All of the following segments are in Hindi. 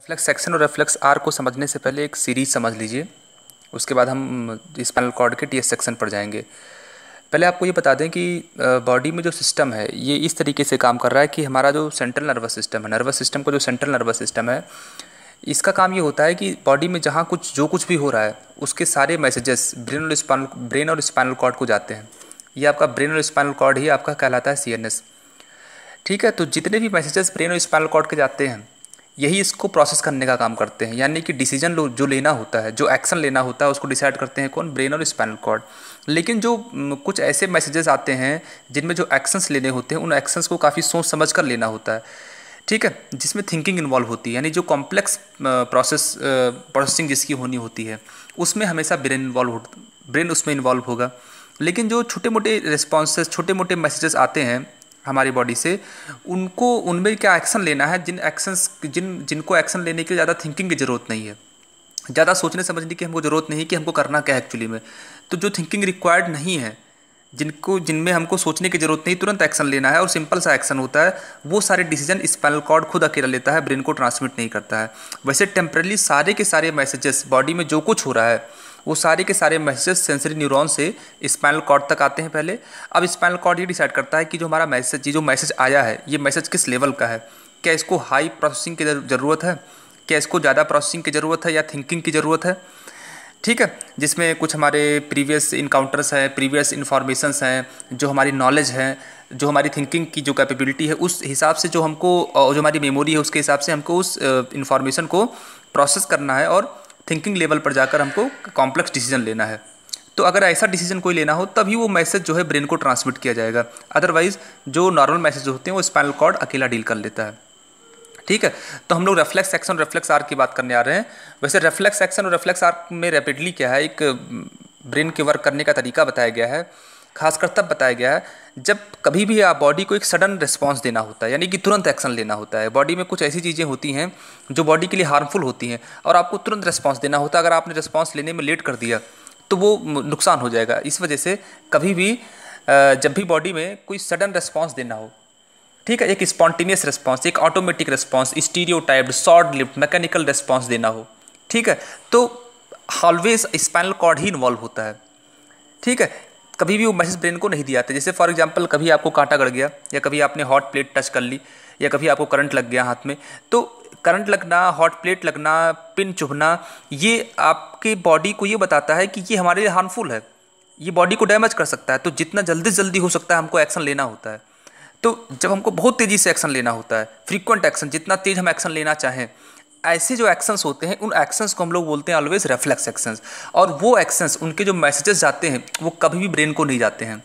रेफ्लेक्स सेक्शन और रेफ्लेक्स आर को समझने से पहले एक सीरीज समझ लीजिए उसके बाद हम इस पैनल कॉर्ड के टी सेक्शन पर जाएंगे पहले आपको ये बता दें कि बॉडी में जो सिस्टम है ये इस तरीके से काम कर रहा है कि हमारा जो सेंट्रल नर्वस सिस्टम है नर्वस सिस्टम का जो सेंट्रल नर्वस सिस्टम है इसका काम ये होता है कि बॉडी में जहाँ कुछ जो कुछ भी हो रहा है उसके सारे मैसेजेस ब्रेन और स्पाइनल ब्रेन और स्पाइनल कॉर्ड को जाते हैं ये आपका ब्रेन और स्पाइनल कॉर्ड ही आपका कहलाता है सी ठीक है तो जितने भी मैसेजेस ब्रेन और स्पाइनल कॉर्ड के जाते हैं यही इसको प्रोसेस करने का काम करते हैं यानी कि डिसीजन जो लेना होता है जो एक्शन लेना होता है उसको डिसाइड करते हैं कौन ब्रेन और स्पाइनल कॉर्ड लेकिन जो कुछ ऐसे मैसेजेस आते हैं जिनमें जो एक्शंस लेने होते हैं उन एक्शंस को काफ़ी सोच समझ कर लेना होता है ठीक है जिसमें थिंकिंग इन्वॉल्व होती है यानी जो कॉम्प्लेक्स प्रोसेस प्रोसेसिंग जिसकी होनी होती है उसमें हमेशा ब्रेन इन्वॉल्व हो ब्रेन उसमें इन्वॉल्व होगा लेकिन जो छोटे मोटे रिस्पॉन्सेज छोटे मोटे मैसेजेस आते हैं हमारी बॉडी से उनको उनमें क्या एक्शन लेना है जिन एक्शंस जिन जिनको एक्शन लेने के लिए ज़्यादा थिंकिंग की ज़रूरत नहीं है ज़्यादा सोचने समझने की हमको ज़रूरत नहीं कि हमको करना क्या है एक्चुअली में तो जो थिंकिंग रिक्वायर्ड नहीं है जिनको जिनमें हमको सोचने की ज़रूरत नहीं तुरंत एक्शन लेना है और सिंपल सा एक्शन होता है वो सारे डिसीजन स्पाइनल कॉर्ड खुद अकेला लेता है ब्रेन को ट्रांसमिट नहीं करता है वैसे टेम्परेली सारे के सारे मैसेजेस बॉडी में जो कुछ हो रहा है वो सारे के सारे मैसेज सेंसरी न्यूरॉन से स्पाइनल कॉर्ड तक आते हैं पहले अब स्पाइनल कॉर्ड ये डिसाइड करता है कि जो हमारा मैसेज ये जो मैसेज आया है ये मैसेज किस लेवल का है क्या इसको हाई प्रोसेसिंग की ज़रूरत है क्या इसको ज़्यादा प्रोसेसिंग की ज़रूरत है या थिंकिंग की ज़रूरत है ठीक है जिसमें कुछ हमारे प्रीवियस इनकाउंटर्स हैं प्रीवियस इन्फॉर्मेशंस हैं जो हमारी नॉलेज है जो हमारी थिंकिंग की जो कैपेबिलिटी है उस हिसाब से जो हमको जो हमारी मेमोरी है उसके हिसाब से हमको उस इन्फॉर्मेशन को प्रोसेस करना है और थिंकिंग लेवल पर जाकर हमको कॉम्प्लेक्स डिसीजन लेना है तो अगर ऐसा डिसीजन कोई लेना हो तभी वो मैसेज जो है ब्रेन को ट्रांसमिट किया जाएगा अदरवाइज जो नॉर्मल मैसेज होते हैं वो स्पाइनल कॉर्ड अकेला डील कर लेता है ठीक है तो हम लोग रेफ्लेक्स एक्शन रेफ्लेक्स आर्क की बात करने आ रहे हैं वैसे रेफ्लेक्स एक्शन और रेफ्लेक्स आर्क में रैपिडली क्या है एक ब्रेन mm, के वर्क करने का तरीका बताया गया है खासकर तब बताया गया है जब कभी भी आप बॉडी को एक सडन रिस्पॉन्स देना होता है यानी कि तुरंत एक्शन लेना होता है बॉडी में कुछ ऐसी चीज़ें होती हैं जो बॉडी के लिए हार्मफुल होती हैं और आपको तुरंत रिस्पॉन्स देना होता है अगर आपने रिस्पॉन्स लेने में लेट कर दिया तो वो नुकसान हो जाएगा इस वजह से कभी भी जब भी बॉडी में कोई सडन रिस्पॉन्स देना हो ठीक है एक स्पॉन्टेनियस रिस्पॉन्स एक automatic response stereotyped short lift mechanical response देना हो ठीक है तो ऑलवेज स्पाइनल कॉर्ड ही इन्वॉल्व होता है ठीक है कभी भी वो मैसेज ब्रेन को नहीं दिया था जैसे फॉर एग्जाम्पल कभी आपको कांटा गड़ गया या कभी आपने हॉट प्लेट टच कर ली या कभी आपको करंट लग गया हाथ में तो करंट लगना हॉट प्लेट लगना पिन चुभना ये आपके बॉडी को ये बताता है कि ये हमारे लिए हार्मफुल है ये बॉडी को डैमेज कर सकता है तो जितना जल्दी जल्दी हो सकता है हमको एक्शन लेना होता है तो जब हमको बहुत तेज़ी से एक्शन लेना होता है फ्रीक्वेंट एक्शन जितना तेज़ हम एक्शन लेना चाहें ऐसे जो एक्शंस होते हैं उन एक्शंस को हम लोग बोलते हैं ऑलवेज रेफ्लेक्स एक्शंस और वो एक्शंस उनके जो मैसेजेस जाते हैं वो कभी भी ब्रेन को नहीं जाते हैं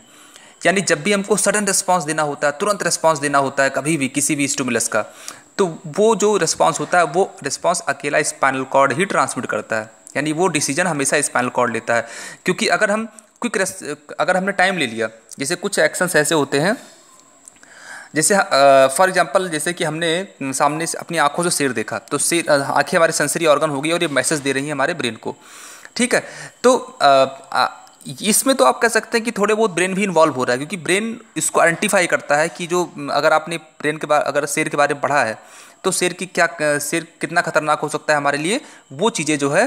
यानी जब भी हमको सडन रिस्पॉन्स देना होता है तुरंत रिस्पॉन्स देना होता है कभी भी किसी भी स्टूमुलस का तो वो जो रिस्पॉन्स होता है वो रिस्पॉन्स अकेला स्पाइनल कॉर्ड ही ट्रांसमिट करता है यानी वो डिसीजन हमेशा स्पाइनल कॉर्ड लेता है क्योंकि अगर हम क्विक अगर हमने टाइम ले लिया जैसे कुछ एक्शंस ऐसे होते हैं जैसे फॉर एग्जांपल जैसे कि हमने सामने से अपनी आंखों से शेर देखा तो शेर आँखें हमारे सेंसरी ऑर्गन हो गई और ये मैसेज दे रही है हमारे ब्रेन को ठीक है तो इसमें तो आप कह सकते हैं कि थोड़े बहुत ब्रेन भी इन्वॉल्व हो रहा है क्योंकि ब्रेन इसको आइडेंटिफाई करता है कि जो अगर आपने ब्रेन के बारे अगर शेर के बारे में पढ़ा है तो शेर की क्या शेर कितना खतरनाक हो सकता है हमारे लिए वो चीज़ें जो है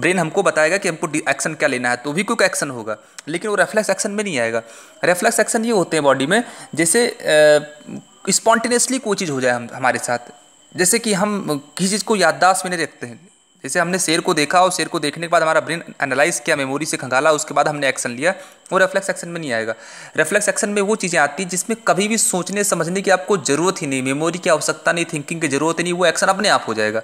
ब्रेन हमको बताएगा कि हमको एक्शन क्या लेना है तो भी कोई एक्शन होगा लेकिन वो रेफ्लेक्स एक्शन में नहीं आएगा रेफ्लेक्स एक्शन ये होते हैं बॉडी में जैसे स्पॉन्टेनियसली कोई चीज़ हो जाए हम हमारे साथ जैसे कि हम किसी चीज़ को याददाश्त में नहीं रखते हैं जैसे हमने शेर को देखा और शेर को देखने के बाद हमारा ब्रेन एनालाइज किया मेमोरी से खंगाला उसके बाद हमने एक्शन लिया वो रेफ्लेक्स एक्शन में नहीं आएगा रेफ्लेक्स एक्शन में वो चीज़ें आती हैं जिसमें कभी भी सोचने समझने की आपको ज़रूरत ही नहीं मेमोरी की आवश्यकता नहीं थिंकिंग की ज़रूरत ही नहीं वो एक्शन अपने आप हो जाएगा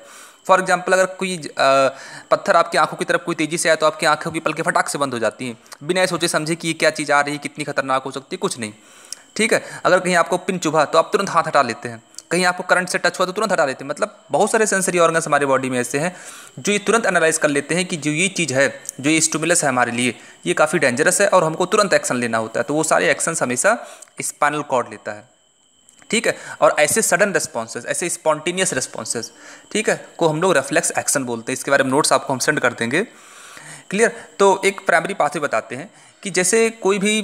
फॉर एग्जाम्पल अगर कोई पत्थर आपकी आंखों की तरफ कोई तेज़ी से आए तो आपकी आंखों की पलके फटाक से बंद हो जाती हैं बिना सोचे समझे कि ये क्या चीज़ आ रही है कितनी खतरनाक हो सकती है कुछ नहीं ठीक है अगर कहीं आपको पिन चुभा तो आप तुरंत हाथ हटा लेते हैं कहीं आपको करंट से टच हुआ तो तुरंत हटा लेते हैं मतलब बहुत सारे सेंसरी ऑर्गन्स हमारे बॉडी में ऐसे हैं जो ये तुरंत एनालाइज कर लेते हैं कि जो ये चीज़ है जो ये स्टूमुलस है हमारे लिए ये काफ़ी डेंजरस है और हमको तुरंत एक्शन लेना होता है तो वो सारे एक्शन हमेशा स्पाइनल कॉर्ड लेता है ठीक है और ऐसे सडन रेस्पॉन्सेज ऐसे स्पॉन्टेनियस रेस्पॉन्सेज ठीक है को हम लोग रिफ्लेक्स एक्शन बोलते हैं इसके बारे में नोट्स आपको हम सेंड कर देंगे क्लियर तो एक प्राइमरी पाथवे बताते हैं कि जैसे कोई भी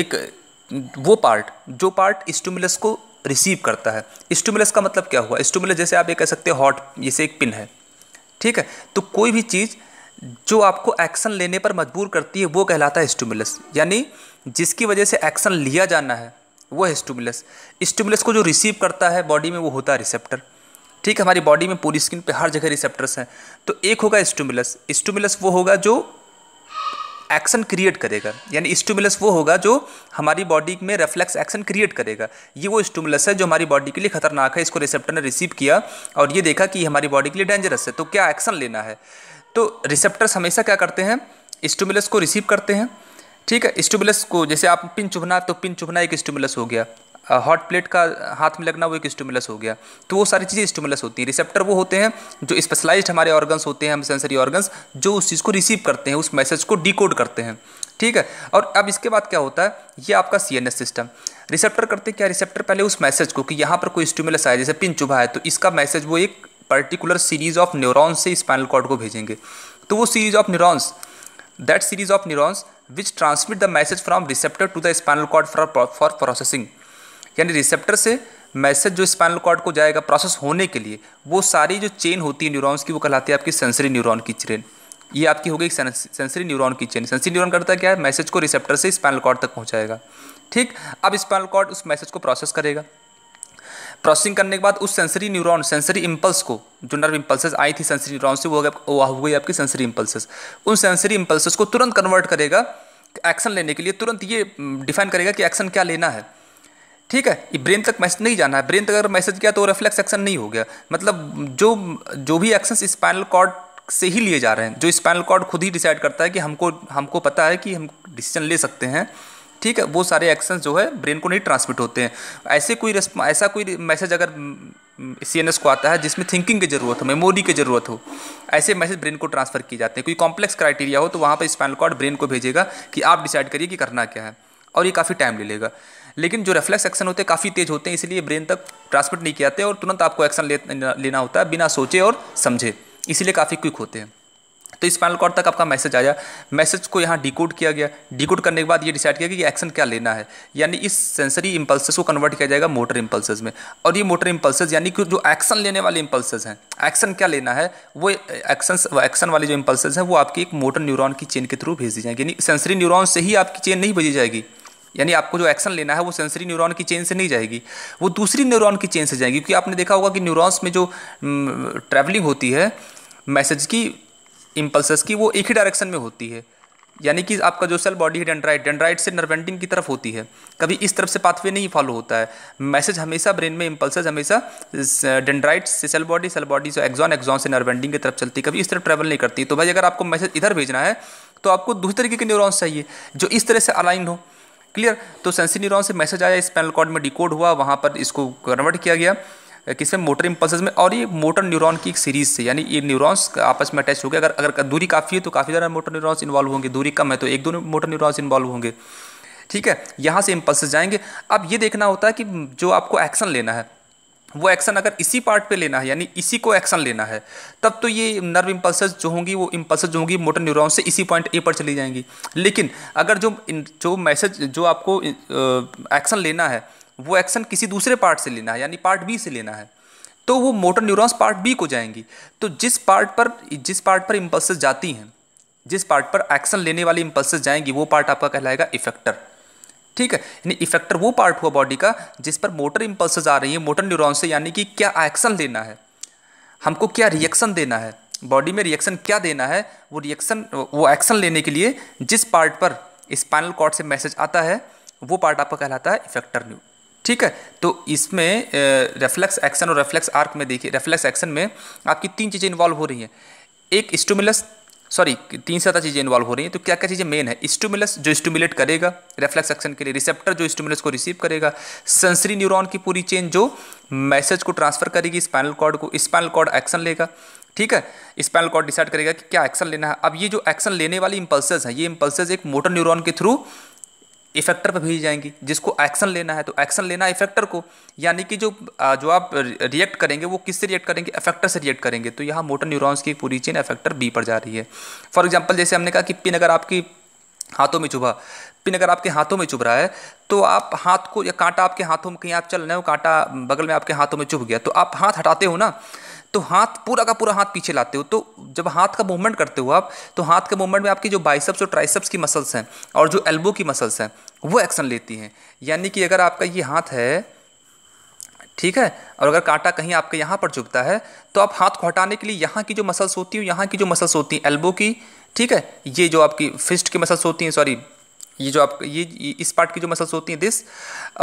एक वो पार्ट जो पार्ट स्टूमुलस को रिसीव करता है स्टूमुलस का मतलब क्या हुआ स्टूमुलस जैसे आप ये कह सकते हैं हॉट जैसे एक पिन है ठीक है तो कोई भी चीज़ जो आपको एक्शन लेने पर मजबूर करती है वो कहलाता है स्टूमुलस यानी जिसकी वजह से एक्शन लिया जाना है वह है स्टूबुलस स्टूबुलस को जो रिसीव करता है बॉडी में वो होता है रिसेप्टर ठीक है हमारी बॉडी में पूरी स्किन पे हर जगह रिसेप्टर्स हैं तो एक होगा स्टूबुलस स्टूबुलस वो होगा जो एक्शन क्रिएट करेगा यानी स्टूबुलस वो होगा जो हमारी बॉडी में रिफ्लेक्स एक्शन क्रिएट करेगा ये वो स्टूबुलस है जो हमारी बॉडी के लिए खतरनाक है इसको रिसेप्टर ने रिसीव किया और ये देखा कि हमारी बॉडी के लिए डेंजरस है तो क्या एक्शन लेना है तो रिसेप्टर्स हमेशा क्या करते हैं स्टूबुलस को रिसीव करते हैं ठीक है स्टिमुलस को जैसे आप पिन चुभना तो पिन चुभना एक स्टिमुलस हो गया हॉट प्लेट का हाथ में लगना वो एक स्टिमुलस हो गया तो वो सारी चीज़ें स्टिमुलस होती हैं रिसेप्टर वो होते हैं जो स्पेशलाइज्ड हमारे ऑर्गन्स होते हैं हम सेंसरी ऑर्गन्स जो उस चीज़ को रिसीव करते हैं उस मैसेज को डिकोड करते हैं ठीक है और अब इसके बाद क्या होता है ये आपका सी सिस्टम रिसेप्टर करते क्या रिसेप्टर पहले उस मैसेज को कि यहाँ पर कोई स्टिमुलस आया जैसे पिन चुभा है तो इसका मैसेज वो एक पर्टिकुलर सीरीज ऑफ न्यूरॉन्स से स्पाइनल कॉर्ड को भेजेंगे तो वो series of neurons that series of neurons which transmit the message from receptor to the spinal cord for for processing यानी रिसेप्टर से मैसेज जो स्पाइनल कॉर्ड को जाएगा प्रोसेस होने के लिए वो सारी जो चेन होती है न्यूरॉन्स की वो कहलाती है आपकी सेंसरी न्यूरॉन की चेन ये आपकी हो गई सेंसरी न्यूरॉन की चेन सेंसरी न्यूरॉन करता क्या है मैसेज को रिसेप्टर से स्पाइनल कॉर्ड तक पहुँचाएगा ठीक अब स्पाइनल कॉर्ड उस मैसेज को प्रोसेस करेगा प्रोसेसिंग करने के बाद उस सेंसरी न्यूरॉन सेंसरी इम्पल्स को जो नर्व इम्पल्सेस आई थी सेंसरी न्यूरॉन से वो वह हो गई आपकी सेंसरी इम्पल्सेस उन सेंसरी इंपल्स को तुरंत कन्वर्ट करेगा एक्शन लेने के लिए तुरंत ये डिफाइन करेगा कि एक्शन क्या लेना है ठीक है ये ब्रेन तक मैसेज नहीं जाना है ब्रेन तक अगर मैसेज किया तो रिफ्लेक्स एक्शन नहीं हो गया मतलब जो जो भी एक्शन स्पाइनल कॉर्ड से ही लिए जा रहे हैं जो स्पाइनल कॉर्ड खुद ही डिसाइड करता है कि हमको हमको पता है कि हम डिसीजन ले सकते हैं ठीक है वो सारे एक्शन जो है ब्रेन को नहीं ट्रांसमिट होते हैं ऐसे कोई ऐसा कोई मैसेज अगर सी एन एस को आता है जिसमें थिंकिंग की ज़रूरत हो मेमोरी की ज़रूरत हो ऐसे मैसेज ब्रेन को ट्रांसफ़र किए जाते हैं कोई कॉम्प्लेक्स क्राइटेरिया हो तो वहाँ पर स्पाइनल कॉर्ड ब्रेन को भेजेगा कि आप डिसाइड करिए कि करना क्या है और ये काफ़ी टाइम ले लेगा लेकिन जो रिफ्लेक्स एक्शन होते हैं काफ़ी तेज़ होते हैं इसलिए ब्रेन तक ट्रांसमिट नहीं किया जाते और तुरंत आपको एक्शन लेना होता है बिना सोचे और समझे इसीलिए काफ़ी क्विक होते हैं तो इस पैनल कॉर्ड तक आपका मैसेज आया मैसेज को यहाँ डिकोड किया गया डिकोड करने के बाद ये डिसाइड किया कि एक्शन क्या लेना है यानी इस सेंसरी इम्पल्सेस को कन्वर्ट किया जाएगा मोटर इम्पल्सेस में और ये मोटर इम्पल्सेस यानी कि जो एक्शन लेने वाले इम्पल्सेस हैं एक्शन क्या लेना है वो एक्शन एक्शन वाले जो इम्पल्सेस हैं वो आपकी एक मोटर न्यूरोन की चेन के थ्रू भेजी जाएंगे यानी सेंसरी न्यूरोन से ही आपकी चेन नहीं भेजी जाएगी यानी आपको जो एक्शन लेना है वो सेंसरी न्यूरॉन की चेन से नहीं जाएगी वो दूसरी न्यूरॉन की चेन से जाएगी क्योंकि आपने देखा होगा कि न्यूरॉन्स में जो ट्रैवलिंग होती है मैसेज की इम्पल्सेस की वो एक ही डायरेक्शन में होती है यानी कि आपका जो सेल बॉडी है डेंड्राइट डेंड्राइट से नर्वेंटिंग की तरफ होती है कभी इस तरफ से पाथवे नहीं फॉलो होता है मैसेज हमेशा ब्रेन में इम्पल्सेज हमेशा डेंड्राइट से सेल बॉडी सेल बॉडी से एक्जॉन एक्जॉन से नर्वेंडिंग की तरफ चलती है कभी इस तरफ ट्रैवल नहीं करती तो भाई अगर आपको मैसेज इधर भेजना है तो आपको दूसरी तरीके के न्यूरोन्स चाहिए जो इस तरह से अलाइन हो क्लियर तो सेंसी न्यूरोन से मैसेज आया पैनल कॉर्ड में डिकोड हुआ वहाँ पर इसको कन्वर्ट किया गया किसमें मोटर इम्पल्स में और ये मोटर न्यूरॉन की एक सीरीज से यानी ये न्यूरॉन्स आपस में अटैच हो गए अगर अगर दूरी काफ़ी है तो काफ़ी ज़्यादा मोटर न्यूरॉन्स इन्वॉल्व होंगे दूरी कम है तो एक दो मोटर न्यूरॉन्स इन्वॉल्व होंगे ठीक है यहाँ से इम्पल्स जाएंगे अब ये देखना होता है कि जो आपको एक्शन लेना है वो एक्शन अगर इसी पार्ट पे लेना है यानी इसी को एक्शन लेना है तब तो ये नर्व इम्पल्स जो होंगी वो इम्पल्स जो होंगी मोटर न्यूरॉन से इसी पॉइंट ए पर चली जाएंगी लेकिन अगर जो जो मैसेज जो आपको एक्शन लेना है वो एक्शन किसी दूसरे पार्ट से लेना है यानी पार्ट बी से लेना है तो वो मोटर न्यूरॉन्स पार्ट बी को जाएंगी तो जिस पार्ट पर जिस पार्ट पर इम्पल्सेस जाती हैं जिस पार्ट पर एक्शन लेने वाली इम्पल्सेस जाएंगी वो पार्ट आपका कहलाएगा इफेक्टर ठीक है यानी इफेक्टर वो पार्ट हुआ बॉडी का जिस पर मोटर इम्पल्सेस आ रही है मोटर न्यूरॉन से यानी कि क्या एक्शन लेना है हमको क्या रिएक्शन देना है बॉडी में रिएक्शन क्या देना है वो रिएक्शन वो एक्शन लेने के लिए जिस पार्ट पर स्पाइनल कॉर्ड से मैसेज आता है वो पार्ट आपका कहलाता है इफेक्टर न्यू ठीक है तो इसमें रेफ्लेक्स एक्शन और रेफ्लेक्स आर्क में देखिए रेफ्लेक्स एक्शन में आपकी तीन चीज़ें इन्वॉल्व हो रही हैं एक स्टूमुलस सॉरी तीन से ज़्यादा चीज़ें इन्वॉल्व हो रही हैं तो क्या क्या चीज़ें मेन है स्टूमुलस जो स्टूमुलेट करेगा रेफ्लेक्स एक्शन के लिए रिसेप्टर जो स्टूमुलस को रिसीव करेगा सेंसरी न्यूरॉन की पूरी चेन जो मैसेज को ट्रांसफर करेगी स्पाइनल कॉर्ड को स्पाइनल कॉर्ड एक्शन लेगा ठीक है स्पाइनल कॉर्ड डिसाइड करेगा कि क्या एक्शन लेना है अब ये जो एक्शन लेने वाली इंपल्स हैं ये इम्पल्सेज एक मोटर न्यूरॉन के थ्रू इफेक्टर पर भेजी जाएंगी जिसको एक्शन लेना है तो एक्शन लेना इफेक्टर को यानी कि जो जो आप रिएक्ट करेंगे वो किससे रिएक्ट करेंगे इफेक्टर से रिएक्ट करेंगे तो यहाँ मोटर न्यूरॉन्स की पूरी चेन इफेक्टर बी पर जा रही है फॉर एग्जाम्पल जैसे हमने कहा कि पिन अगर आपकी हाथों में चुभा पिन अगर आपके हाथों में चुभ रहा है तो आप हाथ को या कांटा आपके हाथों में कहीं आप चल रहे हो कांटा बगल में आपके हाथों में चुभ गया तो आप हाथ हटाते हो ना तो हाथ पूरा का पूरा हाथ पीछे लाते हो तो जब हाथ का मूवमेंट करते हो आप तो हाथ के मूवमेंट में आपकी जो बाइसप्स और ट्राइसप्स की मसल्स हैं और जो एल्बो की मसल्स हैं वो एक्शन लेती हैं यानी कि अगर आपका ये हाथ है ठीक है और अगर कांटा कहीं आपके यहाँ पर चुभता है तो आप हाथ को हटाने के लिए यहाँ की जो मसल्स होती हैं यहाँ की जो मसल्स होती हैं एल्बो की ठीक है ये जो आपकी फिस्ट की मसल्स होती हैं सॉरी ये जो आप ये इस पार्ट की जो मसल्स होती हैं दिस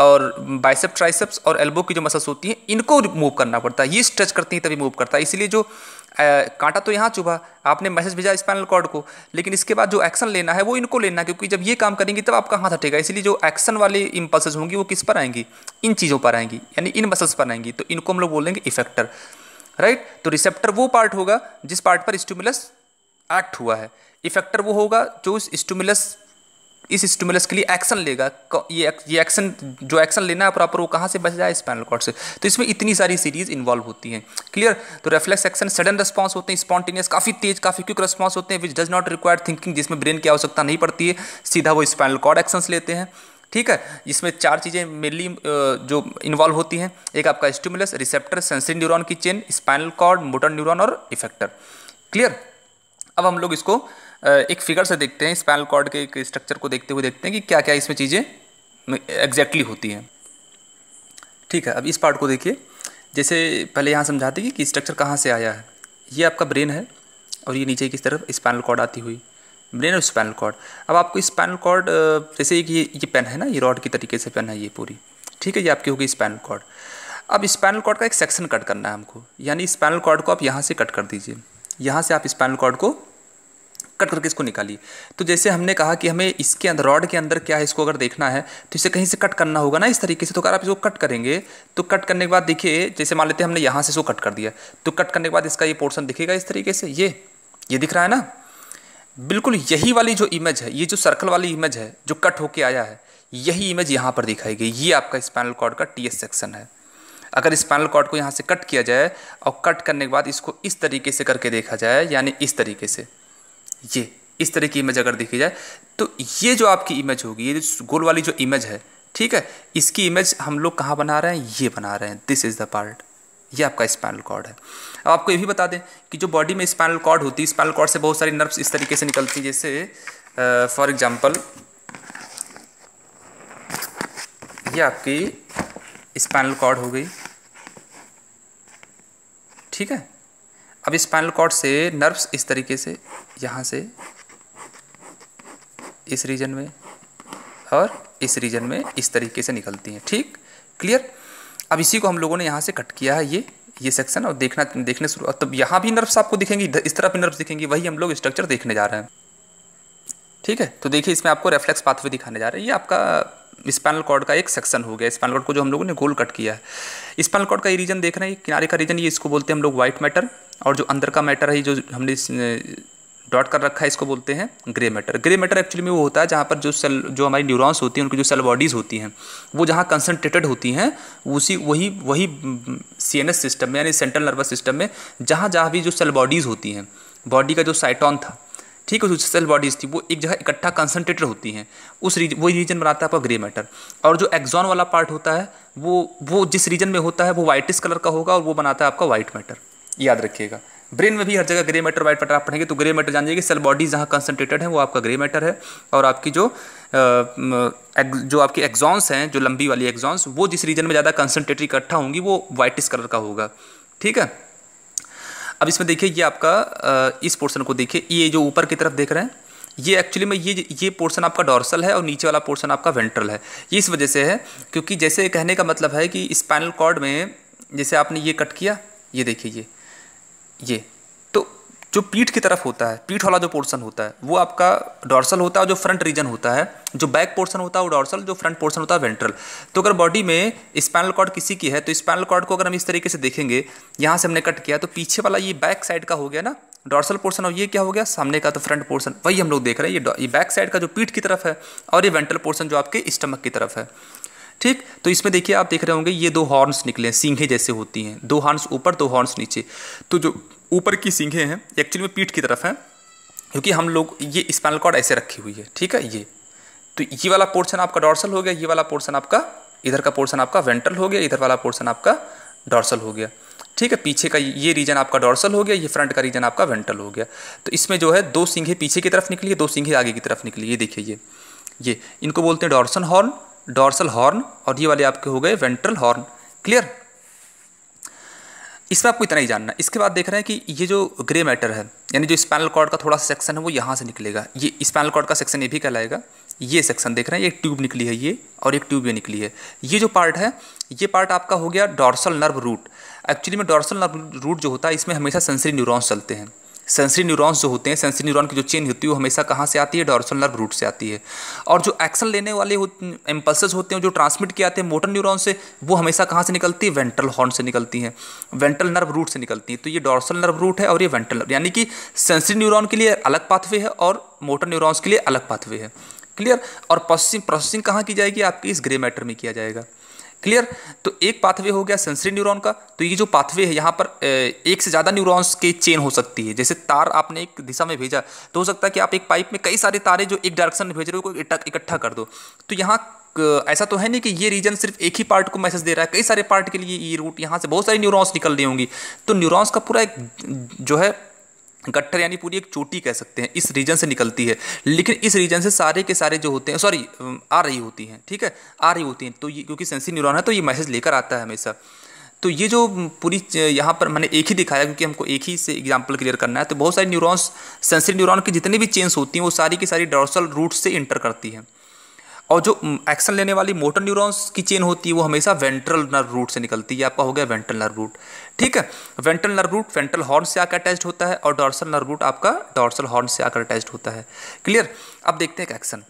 और बाइसेप ट्राइसेप्स और एल्बो की जो मसल्स होती हैं इनको मूव करना पड़ता है ये स्ट्रेच करती हैं तभी मूव करता है इसलिए जो आ, कांटा तो यहाँ चुभा आपने मैसेज भेजा स्पाइनल कॉर्ड को लेकिन इसके बाद जो एक्शन लेना है वो इनको लेना है क्योंकि जब ये काम करेंगी तब आपका हाथ हटेगा इसलिए जो एक्शन वाले इम्पल्सेज होंगी वो किस पर आएंगी इन चीज़ों पर आएंगी यानी इन मसल्स पर आएंगी तो इनको हम लोग बोलेंगे इफेक्टर राइट तो रिसेप्टर वो पार्ट होगा जिस पार्ट पर स्टूमुलस एक्ट हुआ है इफेक्टर वो होगा जो उस स्टूमुलस इस स्टिमुलस के लिए एक्शन लेगा ये ये एक्शन जो एक्शन लेना है प्रॉपर वो कहाँ से बच जाए स्पाइनल कॉर्ड से तो इसमें इतनी सारी सीरीज इन्वॉल्व होती हैं क्लियर तो रेफ्लेक्स एक्शन सडन रिस्पॉन्स होते हैं स्पॉन्टेनियस काफ़ी तेज काफ़ी क्विक रिस्पॉन्स होते हैं which does not require thinking जिसमें ब्रेन की आवश्यकता नहीं पड़ती है सीधा वो स्पाइनल कॉर्ड एक्शन लेते हैं ठीक है इसमें चार चीज़ें मेनली जो इन्वॉल्व होती हैं एक आपका स्टिमुलस रिसेप्टर सेंसरी न्यूरॉन की chain spinal cord motor neuron और इफेक्टर क्लियर अब हम लोग इसको एक फिगर से देखते हैं स्पाइनल कॉर्ड के एक स्ट्रक्चर को देखते हुए देखते हैं कि क्या क्या इसमें चीज़ें एग्जैक्टली होती हैं ठीक है अब इस पार्ट को देखिए जैसे पहले यहाँ समझाते हैं कि स्ट्रक्चर कहाँ से आया है ये आपका ब्रेन है और ये नीचे किस तरफ स्पाइनल कॉर्ड आती हुई ब्रेन और स्पाइनल कॉर्ड अब आपको स्पाइनल कॉर्ड जैसे ये ये पेन है ना ये रॉड की तरीके से पेन है ये पूरी ठीक है ये आपकी होगी स्पाइनल कॉर्ड अब स्पाइनल कॉर्ड का एक सेक्शन कट करना है हमको यानी स्पाइनल कॉर्ड को आप यहाँ से कट कर दीजिए यहाँ से आप स्पाइनल कॉर्ड को कट करके इसको निकालिए तो जैसे हमने कहा कि हमें इसके अंदर रॉड के अंदर क्या है इसको अगर देखना है तो इसे कहीं से कट करना होगा ना इस तरीके से तो अगर आप इसको कट करेंगे तो कट करने के बाद देखिए जैसे मान लेते हैं हमने यहाँ से इसको कट कर दिया तो कट करने के बाद इसका ये पोर्सन दिखेगा इस तरीके से ये ये दिख रहा है ना बिल्कुल यही वाली जो इमेज है ये जो सर्कल वाली इमेज है जो कट होके आया है यही इमेज यहाँ पर दिखाई गई ये आपका स्पाइनल कॉर्ड का टी सेक्शन है अगर स्पाइनल कॉर्ड को यहाँ से कट किया जाए और कट करने के बाद इसको इस तरीके से करके देखा जाए यानी इस तरीके से ये इस तरह की इमेज अगर देखी जाए तो ये जो आपकी इमेज होगी ये गोल वाली जो इमेज है ठीक है इसकी इमेज हम लोग कहाँ बना रहे हैं ये बना रहे हैं दिस इज़ द पार्ट ये आपका स्पाइनल कॉर्ड है अब आपको ये भी बता दें कि जो बॉडी में स्पाइनल कॉर्ड होती है स्पाइनल कॉर्ड से बहुत सारी नर्व्स इस तरीके से निकलती हैं जैसे फॉर uh, एग्जाम्पल ये आपकी स्पाइनल कॉर्ड हो गई ठीक है अब स्पाइनल कॉर्ड से नर्व्स इस तरीके से यहाँ से इस रीजन में और इस रीजन में इस तरीके से निकलती हैं ठीक क्लियर अब इसी को हम लोगों ने यहाँ से कट किया है ये ये सेक्शन और देखना देखने शुरू तब यहाँ भी नर्व्स आपको दिखेंगी इस तरह भी नर्व्स दिखेंगी वही हम लोग स्ट्रक्चर देखने जा रहे हैं ठीक है तो देखिए इसमें आपको रेफ्लेक्स पाथवे दिखाने जा रहे हैं ये आपका स्पाइनल कॉर्ड का एक सेक्शन हो गया स्पाइनल कॉर्ड को जो हम लोगों ने गोल कट किया है स्पाइनल कॉर्ड का ये रीजन देख रहे हैं किनारे का रीजन ये इसको बोलते हैं हम लोग व्हाइट मैटर और जो अंदर का मैटर है जो हमने डॉट कर रखा है इसको बोलते हैं grey matter grey matter actually में वो होता है जहाँ पर जो सेल जो हमारी न्यूरॉन्स होती हैं उनकी जो सेल बॉडीज़ होती हैं वो जहाँ कंसनट्रेटेड होती हैं उसी वही वही सी सिस्टम में यानी सेंट्रल नर्वस सिस्टम में जहाँ जहाँ भी जो सेल बॉडीज़ होती हैं बॉडी का जो साइटॉन था ठीक है जो सेल बॉडीज़ थी वो एक जगह इकट्ठा कंसनट्रेटेड होती हैं उस रीजन वही रीजन बनाता है आपका ग्रे मैटर और जो एक्जॉन वाला पार्ट होता है वो वो जिस रीजन में होता है वो वाइटिस कलर का होगा और वो बनाता है आपका वाइट मैटर याद रखिएगा ब्रेन में भी हर जगह ग्रे मैटर व्हाइट मैटर आप पढ़ेंगे तो ग्रे मैटर जान जाएगी सेल बॉडीज जहाँ कंसनट्रेटेड है वो आपका ग्रे मैटर है और आपकी जो जो आपकी एग्जॉन्स हैं जो लंबी वाली एग्जॉन्स वो जिस रीजन में ज़्यादा कंसनट्रेटरी इकट्ठा होंगी वो व्हाइटिस कलर का होगा ठीक है अब इसमें देखिए ये आपका इस पोर्शन को देखिए ये जो ऊपर की तरफ देख रहे हैं ये एक्चुअली में ये ये पोर्शन आपका डॉर्सल है और नीचे वाला पोर्शन आपका वेंट्रल है ये इस वजह से है क्योंकि जैसे कहने का मतलब है कि स्पाइनल कॉर्ड में जैसे आपने ये कट किया ये देखिए ये ये जो पीठ की तरफ होता है पीठ वाला जो पोर्सन होता है वो आपका डॉर्सल होता है जो फ्रंट रीजन होता है जो बैक पोर्सन होता है वो डॉर्सल जो फ्रंट पोर्सन होता है वेंट्रल तो अगर बॉडी में स्पाइनल कॉर्ड किसी की है तो स्पाइनल कॉर्ड को अगर हम इस तरीके से देखेंगे यहाँ से हमने कट किया तो पीछे वाला ये बैक साइड का हो गया ना डॉर्सल पोर्सन और ये क्या हो गया सामने का तो फ्रंट पोर्सन वही हम लोग देख रहे हैं ये ये बैक साइड का जो पीठ की तरफ है और ये वेंट्रल पोर्सन जो आपके स्टमक की तरफ है ठीक तो इसमें देखिए आप देख रहे होंगे ये दो हॉर्न्स निकले हैं जैसे होती हैं दो हॉर्न्स ऊपर दो हॉर्न्स नीचे तो जो ऊपर की सींगे हैं एक्चुअली में पीठ की तरफ है क्योंकि हम लोग ये स्पाइनल कॉर्ड ऐसे रखी हुई है ठीक है ये तो ये वाला पोर्शन आपका डॉर्सल हो गया ये वाला पोर्शन आपका इधर का पोर्शन आपका वेंट्रल हो गया इधर वाला पोर्शन आपका डॉर्सल हो गया ठीक है पीछे का ये रीजन आपका डॉर्सल हो गया ये फ्रंट का रीजन आपका वेंट्रल हो गया तो इसमें जो है दो सिंघे पीछे की तरफ निकली है दो सिंघे आगे की तरफ निकली ये देखिए ये ये इनको बोलते हैं डॉर्सन हॉर्न डॉर्सल हॉर्न और ये वाले आपके हो गए वेंट्रल हॉर्न क्लियर इसमें आपको इतना ही जानना इसके बाद देख रहे हैं कि ये जो ग्रे मैटर है यानी जो स्पैनल कॉर्ड का थोड़ा सा सेक्शन है वो यहाँ से निकलेगा ये स्पैनल कॉर्ड का सेक्शन ये भी कहलाएगा ये सेक्शन देख रहे हैं एक ट्यूब निकली है ये और एक ट्यूब ये निकली है ये जो पार्ट है ये पार्ट आपका हो गया डॉर्सल नर्व रूट एक्चुअली में डॉर्सल नर्व रूट जो होता है इसमें हमेशा सेंसरी न्यूरॉन्स चलते हैं सेंसरी न्यूरॉन्स जो होते हैं सेंसरी न्यूरॉन की जो चेन होती है वो हमेशा कहाँ से आती है डॉर्सल नर्व रूट से आती है और जो एक्शन लेने वाले इम्पल्सेस होते हैं जो ट्रांसमिट किए जाते हैं मोटर न्यूरोन से वो हमेशा कहाँ से निकलती है वेंट्रल हॉर्न से निकलती हैं वेंट्रल नर्व रूट से निकलती है तो ये डॉर्सल नर्व रूट है और ये वेंट्रल नर्व यानी कि सेंसरी न्यूरॉन के लिए अलग पाथवे है और मोटर न्यूरोन्स के लिए अलग पाथवे है क्लियर और प्रोसेसिंग प्रोसेसिंग कहाँ की जाएगी आपकी इस ग्रे मैटर में किया जाएगा क्लियर तो एक पाथवे हो गया सेंसरी न्यूरॉन का तो ये जो पाथवे है यहाँ पर एक से ज़्यादा न्यूरॉन्स के चेन हो सकती है जैसे तार आपने एक दिशा में भेजा तो हो सकता है कि आप एक पाइप में कई सारे तारे जो एक डायरेक्शन में भेज रहे हो इकट्ठा कर दो तो यहाँ ऐसा तो है नहीं कि ये रीजन सिर्फ एक ही पार्ट को मैसेज दे रहा है कई सारे पार्ट के लिए ये रूट यहाँ से बहुत सारी न्यूरॉन्स निकल रही होंगी तो न्यूरॉन्स का पूरा एक जो है गट्ठर यानी पूरी एक चोटी कह सकते हैं इस रीजन से निकलती है लेकिन इस रीजन से सारे के सारे जो होते हैं सॉरी आ रही होती हैं ठीक है आ रही होती हैं तो ये क्योंकि सेंसी न्यूरॉन है तो ये मैसेज लेकर आता है हमेशा तो ये जो पूरी यहाँ पर मैंने एक ही दिखाया क्योंकि हमको एक ही से एग्जाम्पल क्लियर करना है तो बहुत सारे न्यूरॉन्स सेंसरी न्यूरॉन की जितनी भी चेंज होती हैं वो सारी की सारी डॉर्सल रूट से इंटर करती हैं और जो एक्शन लेने वाली मोटर न्यूरॉन्स की चेन होती है वो हमेशा वेंट्रल नर्व रूट से निकलती है आपका हो गया वेंट्रल नर्व रूट ठीक है ventral nerve root ventral horn से आकर अटैच होता है और डॉर्सल नर्व रूट आपका डॉर्सल हॉर्न से आकर अटैच होता है क्लियर अब देखते हैं एक एक्शन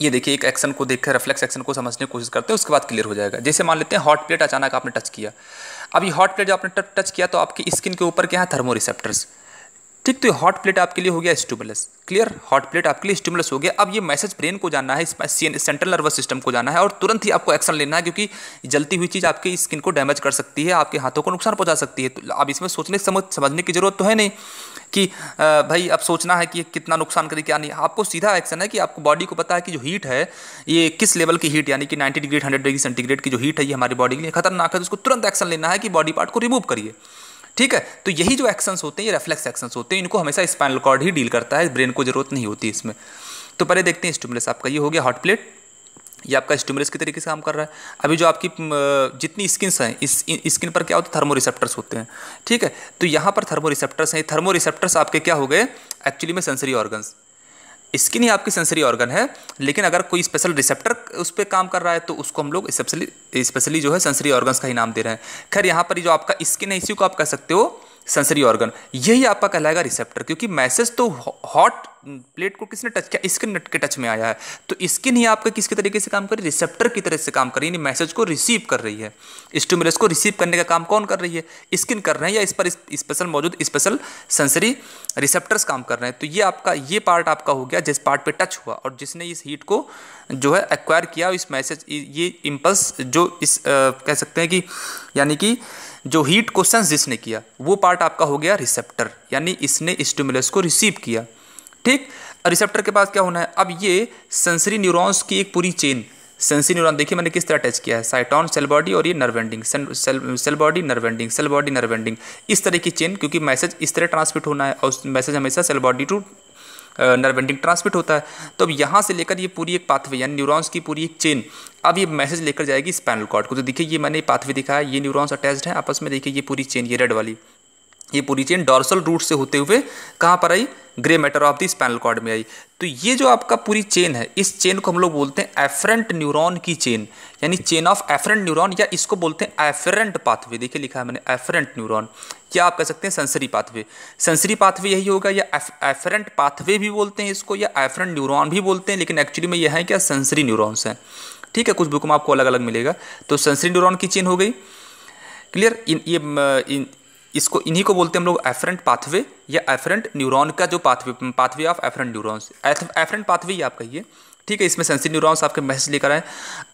ये देखिए एक एक्शन को देखकर रिफ्लेक्स एक्शन को समझने की कोशिश करते हैं उसके बाद क्लियर हो जाएगा जैसे मान लेते हैं हॉट प्लेट अचानक आपने टच किया अब ये हॉट प्लेट जब आपने टच किया तो आपकी स्किन के ऊपर क्या है थर्मो रिसेप्टर्स ठीक तो ये हॉट प्लेट आपके लिए हो गया स्टूमुलस क्लियर हॉट प्लेट आपके लिए स्टूमुलस हो गया अब ये मैसेज ब्रेन को जाना है सेंट्रल नर्वस सिस्टम को जाना है और तुरंत ही आपको एक्शन लेना है क्योंकि जलती हुई चीज़ आपकी स्किन को डैमेज कर सकती है आपके हाथों को नुकसान पहुंचा सकती है तो अब इसमें सोचने समझ समझने की ज़रूरत तो है नहीं कि भाई अब सोचना है कि कितना नुकसान करे क्या नहीं आपको सीधा एक्शन है कि आपको बॉडी को पता है कि जो हीट है ये किस लेवल की हीट यानी कि ninety degree hundred degree centigrade की जो हीट है ये हमारी बॉडी के लिए खतरनाक है तो उसको तुरंत एक्शन लेना है कि बॉडी पार्ट को रिमूव करिए ठीक है तो यही जो एक्शंस होते हैं ये रेफ्लेक्स एक्शंस होते हैं इनको हमेशा स्पाइनल कॉर्ड ही डील करता है ब्रेन को जरूरत नहीं होती इसमें तो पहले देखते हैं स्टिमुलस आपका ये हो गया हॉट प्लेट ये आपका स्टिमुलस के तरीके से काम कर रहा है अभी जो आपकी जितनी स्किन्स हैं इस स्किन पर क्या होता है थर्मो रिसेप्टर्स होते हैं ठीक है तो यहाँ पर थर्मो रिसेप्टर्स हैं थर्मो रिसेप्टर्स आपके क्या हो गए एक्चुअली में सेंसरी ऑर्गन्स स्किन ही आपकी सेंसरी ऑर्गन है लेकिन अगर कोई स्पेशल रिसेप्टर उस पर काम कर रहा है तो उसको हम लोग स्पेशली स्पेशली जो है सेंसरी ऑर्गन्स का ही नाम दे रहे हैं खैर यहाँ पर जो आपका स्किन है इसी को आप कह सकते हो सेंसरी ऑर्गन यही आपका कहलाएगा रिसेप्टर क्योंकि मैसेज तो हॉट प्लेट को किसने टच किया स्किन के टच में आया है तो स्किन ही आपका किसके तरीके से काम कर रही है रिसेप्टर की तरह से काम कर रही है मैसेज को रिसीव कर रही है स्टूमुलस को रिसीव करने का काम कौन कर रही है स्किन कर रहे हैं या इस पर स्पेशल मौजूद स्पेशल सेंसरी रिसेप्टर्स काम कर रहे हैं तो ये आपका ये पार्ट आपका हो गया जिस पार्ट पर टच हुआ और जिसने इस हीट को जो है एक्वायर किया इस मैसेज ये इम्पल्स जो इस आ, कह सकते हैं कि यानी कि जो हीट को सेंस जिसने किया वो पार्ट आपका हो गया रिसेप्टर यानी इसने स्टिमुलस को रिसीव किया ठीक रिसेप्टर के पास क्या होना है अब ये सेंसरी न्यूरॉन्स की एक पूरी चेन सेंसरी न्यूरॉन देखिए मैंने किस तरह अटैच किया है साइटॉन सेल बॉडी और ये nerve ending cell body nerve ending cell body nerve ending इस तरह की चेन क्योंकि मैसेज इस तरह ट्रांसमिट होना है और मैसेज हमेशा cell body to nerve ending transmit होता है तो अब यहाँ से लेकर ये पूरी एक पाथवे यानी न्यूरॉन्स की पूरी एक चेन अब ये मैसेज लेकर जाएगी स्पैनल कॉर्ड को तो देखिए ये मैंने पाथवे दिखाया ये न्यूरॉन्स अटैच्ड हैं आपस में देखिए ये पूरी चेन ये रेड वाली ये पूरी चेन डॉर्सल रूट से होते हुए कहाँ पर आई grey matter of the spinal cord में आई तो ये जो आपका पूरी चेन है इस चेन को हम लोग बोलते हैं एफरेंट न्यूरॉन की चेन यानी चेन ऑफ एफरेंट न्यूरॉन या इसको बोलते हैं एफरेंट पाथवे देखिए लिखा है मैंने एफरेंट न्यूरॉन क्या आप कह सकते हैं सेंसरी पाथवे सेंसरी पाथवे यही होगा या एफरेंट पाथवे भी बोलते हैं इसको या एफरेंट न्यूरॉन भी बोलते हैं लेकिन एक्चुअली में यह है क्या सेंसरी न्यूरॉन्स हैं ठीक है कुछ बुक में आपको अलग अलग मिलेगा तो सेंसरी न्यूरॉन की चेन हो गई क्लियर इन ये इन, इसको इन्हीं को बोलते हैं हम लोग एफरेंट पाथवे या एफरेंट न्यूरॉन का जो pathway pathway of efferent neurons efferent pathway ही आप कहिए ठीक है इसमें सेंसरी न्यूरॉन्स आपके मैसेज लेकर आए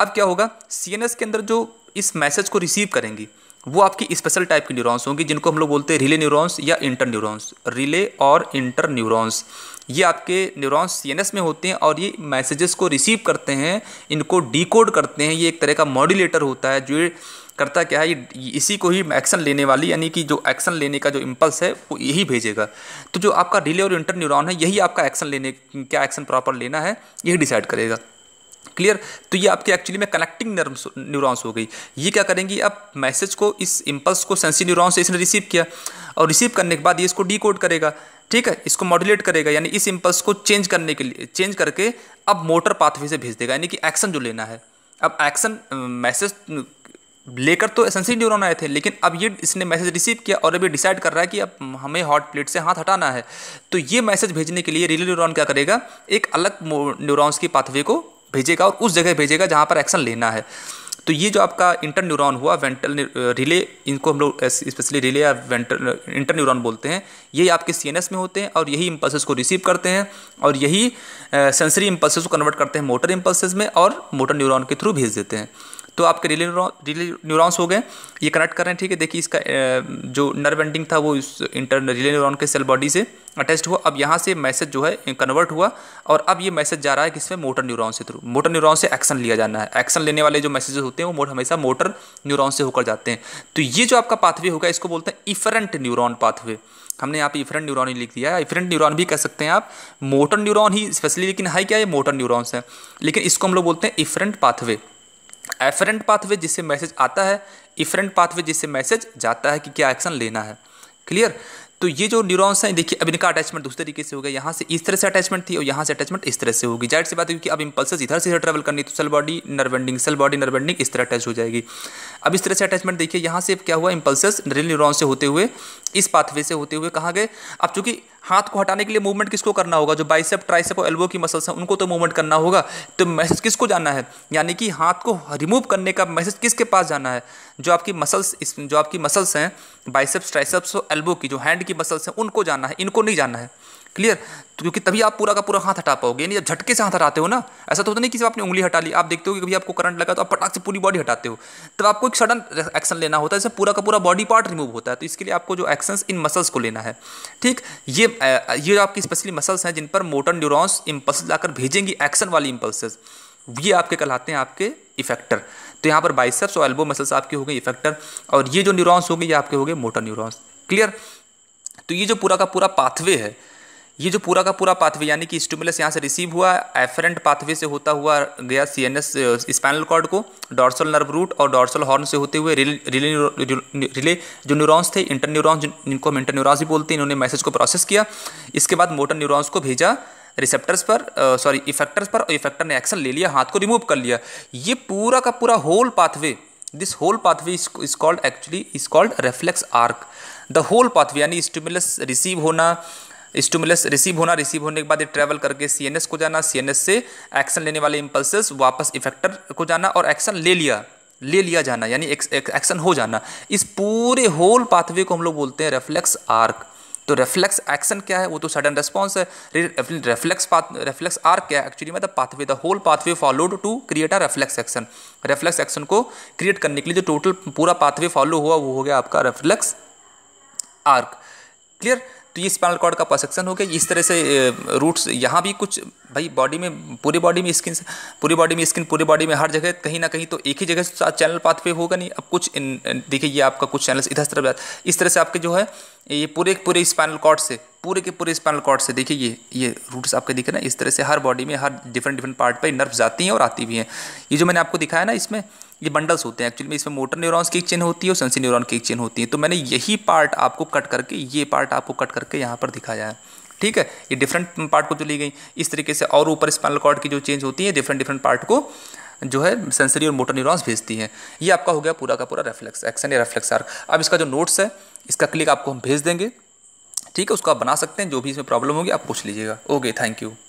अब क्या होगा सी के अंदर जो इस मैसेज को रिसीव करेंगी वो आपकी स्पेशल टाइप की न्यूरॉन्स होंगी जिनको हम लोग बोलते हैं रिले न्यूरॉन्स या इंटर न्यूरॉन्स रिले और इंटर न्यूरॉन्स ये आपके न्यूरॉन्स सीएनएस में होते हैं और ये मैसेजेस को रिसीव करते हैं इनको कोड करते हैं ये एक तरह का मॉड्यूलेटर होता है जो करता क्या है ये इसी को ही एक्शन लेने वाली यानी कि जो एक्शन लेने का जो इम्पल्स है वो यही भेजेगा तो जो आपका रिले और इंटर न्यूरॉन है यही आपका एक्शन लेने क्या एक्शन प्रॉपर लेना है यही डिसाइड करेगा क्लियर तो ये आपके एक्चुअली में कनेक्टिंग नर्म्स न्यूरॉन्स हो गई ये क्या करेंगी अब मैसेज को इस इम्पल्स को सेंसी न्यूरॉन्स से इसने रिसीव किया और रिसीव करने के बाद ये इसको डी करेगा ठीक है इसको मॉड्यूलेट करेगा यानी इस इम्पल्स को चेंज करने के लिए चेंज करके अब मोटर पाथवे से भेज देगा यानी कि एक्शन जो लेना है अब एक्शन मैसेज लेकर तो एसेंसी न्यूरॉन आए थे लेकिन अब ये इसने मैसेज रिसीव किया और अभी डिसाइड कर रहा है कि अब हमें हॉट प्लेट से हाथ हटाना है तो ये मैसेज भेजने के लिए रिले न्यूरॉन क्या करेगा एक अलग न्यूरॉन्स की पाथवे को भेजेगा और उस जगह भेजेगा जहाँ पर एक्शन लेना है तो ये जो आपका इंटर न्यूरॉन हुआ वेंटल रिले इनको हम लोग स्पेशली रिले या वेंटल इंटर न्यूरॉन बोलते हैं यही आपके सीएनएस में होते हैं और यही इम्पल्स को रिसीव करते हैं और यही सेंसरी इम्पल्स को कन्वर्ट करते हैं मोटर इम्पल्स में और मोटर न्यूरॉन के थ्रू भेज देते हैं तो आपके रिले रिले न्यूरॉन्स हो गए ये कनेक्ट कर रहे हैं ठीक है देखिए इसका जो नर्व एंडिंग था वो इस इंटर रिले न्यूरॉन के सेल बॉडी से अटैच हुआ अब यहाँ से मैसेज जो है कन्वर्ट हुआ और अब ये मैसेज जा रहा है किसमें मोटर न्यूरॉन से थ्रू मोटर न्यूरॉन से एक्शन लिया जाना है एक्शन लेने वाले जो मैसेजेस होते हैं वो हमेशा मोटर न्यूरॉन से होकर जाते हैं तो ये जो आपका पाथवे होगा इसको बोलते हैं इफरेंट न्यूरॉन पाथवे हमने यहाँ पे इफरेंट न्यूरॉन ही लिख दिया है इफरेंट न्यूरॉन भी कह सकते हैं आप मोटर न्यूरॉन ही स्पेशली लेकिन है क्या ये मोटर न्यूरॉन्स है लेकिन इसको हम लोग बोलते हैं इफरेंट पाथवे एफरेंट पाथवे जिससे मैसेज आता है इफरेंट पाथवे जिससे मैसेज जाता है कि क्या एक्शन लेना है क्लियर तो ये जो न्यूरॉन्स हैं देखिए अब इनका अटैचमेंट दूसरे तरीके से हो गया यहाँ से इस तरह से अटैचमेंट थी और यहाँ से अटैचमेंट इस तरह से होगी जाहिर सी बात है क्योंकि अब इंपल्सेस इधर से इधर करनी तो cell body nerve ending cell body nerve ending इस तरह अटैच हो जाएगी अब इस तरह से अटैचमेंट देखिए यहाँ से क्या हुआ इंपल्सेस नरेल न्यूरोन से होते हुए इस पाथवे से होते हुए कहाँ गए अब चूंकि हाथ को हटाने के लिए मूवमेंट किसको करना होगा जो बाइसेप ट्राइसेप और एल्बो की मसल्स हैं उनको तो मूवमेंट करना होगा तो मैसेज किसको जाना है यानी कि हाथ को रिमूव करने का मैसेज किसके पास जाना है जो आपकी मसल्स जो आपकी मसल्स हैं बाइसेप्स ट्राइसेप्स और एल्बो की जो हैंड की मसल्स हैं उनको जाना है इनको नहीं जाना है क्लियर तो क्योंकि तभी आप पूरा का पूरा हाथ हटा पाओगे यानी जब झटके से हाथ हटाते हो ना ऐसा तो होता नहीं कि आपने उंगली हटा ली आप देखते हो कि कभी आपको करंट लगा तो आप पटाख से पूरी बॉडी हटाते हो तब तो आपको एक सडन एक्शन लेना होता है जैसे पूरा का पूरा बॉडी पार्ट रिमूव होता है तो इसके लिए आपको जो एक्शंस इन मसल्स को लेना है ठीक ये ये आपकी स्पेशली मसल्स हैं जिन पर मोटर न्यूरोस इम्पल्स लाकर भेजेंगी एक्शन वाली इम्पल्सेस ये आपके कहलाते हैं आपके इफेक्टर तो यहाँ पर बाइसेप्स और एल्बो मसल्स आपके हो गए इफेक्टर और ये जो न्यूरोस हो गए ये आपके हो गए मोटर न्यूरोस क्लियर तो ये जो पूरा का पूरा पाथवे है ये जो पूरा का पूरा पाथवे यानी कि स्टूमुलस यहाँ से रिसीव हुआ एफरेंट पाथवे से होता हुआ गया C N S spinal cord को डॉर्सल नर्व रूट और डॉर्सल हॉर्न से होते हुए रिले रिले, रिले जो न्यूरॉन्स थे इंटर न्यूरॉन्स जिनको हम इंटर न्यूरॉन्स भी बोलते हैं इन्होंने मैसेज को प्रोसेस किया इसके बाद मोटर न्यूरॉन्स को भेजा रिसेप्टर्स पर सॉरी इफेक्टर्स पर और इफेक्टर ने एक्शन ले लिया हाथ को रिमूव कर लिया ये पूरा का पूरा whole pathway this whole pathway is called actually is called reflex arc the whole pathway यानी स्टिमुलस रिसीव होना स्टूमुलस रिसीव होना रिसीव होने के बाद ये ट्रैवल करके सीएनएस को जाना सीएनएस से एक्शन लेने वाले इम्पल्सेस वापस इफेक्टर को जाना और एक्शन ले लिया ले लिया जाना यानी एक्शन हो जाना इस पूरे होल पाथवे को हम लोग बोलते हैं रेफ्लेक्स आर्क तो रेफ्लेक्स एक्शन क्या है वो तो सडन रेस्पॉन्स है रेफ्लेक्स पाथ रेफ्लेक्स आर्क क्या है एक्चुअली मतलब pathway the whole pathway followed to create a reflex action reflex action को क्रिएट करने के लिए जो टोटल पूरा पाथवे फॉलो हुआ वो हो गया आपका रेफ्लेक्स आर्क क्लियर तो ये स्पाइनल कॉर्ड का परसेक्शन हो गया इस तरह से रूट्स यहाँ भी कुछ भाई बॉडी में पूरी बॉडी में स्किन पूरी बॉडी में स्किन पूरी बॉडी में हर जगह कहीं ना कहीं तो एक ही जगह से चैनल पाथ पे होगा नहीं अब कुछ देखिए ये आपका कुछ चैनल इधर तरफ जाता इस तरह से आपके जो है ये पूरे पूरे स्पाइनल कॉर्ड से पूरे के पूरे स्पाइनल कॉर्ड से देखिए ये ये रूट्स आपके दिखे ना इस तरह से हर बॉडी में हर डिफरेंट डिफरेंट पार्ट पर नर्व जाती हैं और आती भी हैं ये जो मैंने आपको दिखाया ना इसमें ये बंडल्स होते हैं एक्चुअली में इसमें मोटर न्यूरॉन्स की एक चेन होती है और सेंसी न्यूरॉन की एक चेन होती है तो मैंने यही पार्ट आपको कट करके ये पार्ट आपको कट करके यहाँ पर दिखाया है ठीक है ये डिफरेंट पार्ट को चली गई इस तरीके से और ऊपर स्पाइनल कॉर्ड की जो चेंज होती है डिफरेंट डिफरेंट पार्ट को जो है सेंसरी और मोटर न्यूरॉन्स भेजती हैं ये आपका हो गया पूरा का पूरा रेफ्लेक्स एक्शन या रेफ्लेक्स आर्क अब इसका जो नोट्स है इसका क्लिक आपको हम भेज देंगे ठीक है उसको आप बना सकते हैं जो भी इसमें प्रॉब्लम होगी आप पूछ लीजिएगा ओके थैंक यू